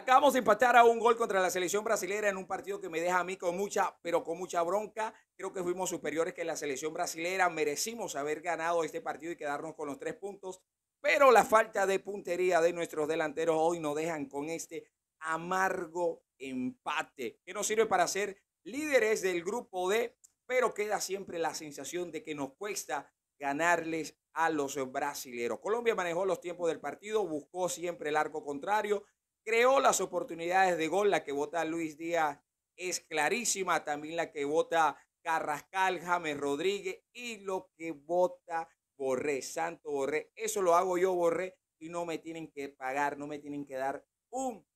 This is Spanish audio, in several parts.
Acabamos de empatar a un gol contra la selección brasilera en un partido que me deja a mí con mucha, pero con mucha bronca. Creo que fuimos superiores que la selección brasilera. Merecimos haber ganado este partido y quedarnos con los tres puntos. Pero la falta de puntería de nuestros delanteros hoy nos dejan con este amargo empate que nos sirve para ser líderes del grupo D, pero queda siempre la sensación de que nos cuesta ganarles a los brasileros. Colombia manejó los tiempos del partido, buscó siempre el arco contrario, creó las oportunidades de gol. La que vota Luis Díaz es clarísima, también la que vota Carrascal, James Rodríguez y lo que vota Borré, Santo Borré. Eso lo hago yo, Borré, y no me tienen que pagar, no me tienen que dar un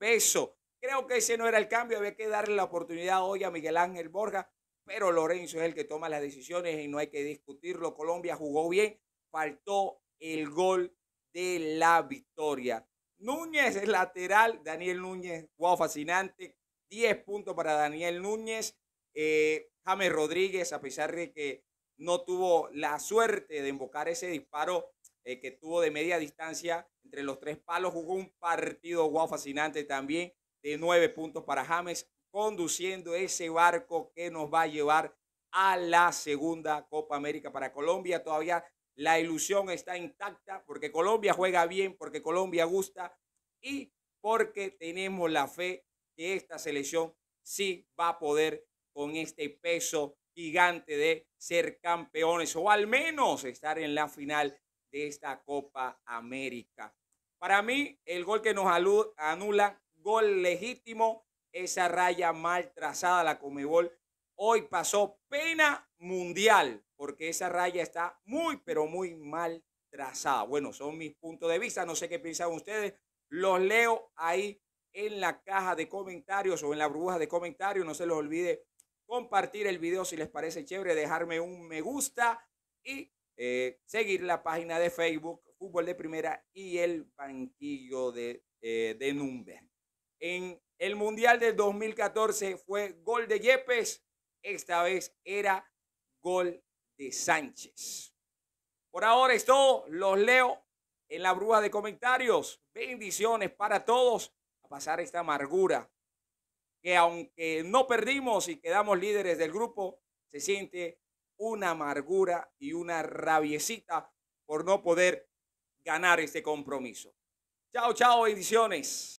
peso. Creo que ese no era el cambio, había que darle la oportunidad hoy a Miguel Ángel Borja, pero Lorenzo es el que toma las decisiones y no hay que discutirlo. Colombia jugó bien, faltó el gol de la victoria. Núñez es lateral. Daniel Núñez, guau fascinante. 10 puntos para Daniel Núñez. Eh, James Rodríguez, a pesar de que no tuvo la suerte de invocar ese disparo eh, que tuvo de media distancia entre los tres palos, jugó un partido guau fascinante también de 9 puntos para James, conduciendo ese barco que nos va a llevar a la segunda Copa América para Colombia. Todavía la ilusión está intacta, porque Colombia juega bien, porque Colombia gusta y porque tenemos la fe que esta selección sí va a poder con este peso gigante de ser campeones o al menos estar en la final de esta Copa América. Para mí, el gol que nos anula, gol legítimo, esa raya mal trazada, la Comebol hoy pasó pena mundial porque esa raya está muy, pero muy mal trazada. Bueno, son mis puntos de vista, no sé qué piensan ustedes, los leo ahí en la caja de comentarios o en la burbuja de comentarios, no se los olvide compartir el video si les parece chévere, dejarme un me gusta y eh, seguir la página de Facebook Fútbol de Primera y el banquillo de, eh, de En el Mundial del 2014 fue gol de Yepes, esta vez era gol de Sánchez. Por ahora es todo. Los leo en la bruja de comentarios. Bendiciones para todos a pasar esta amargura que aunque no perdimos y quedamos líderes del grupo, se siente una amargura y una rabiecita por no poder ganar este compromiso. Chao, chao, bendiciones.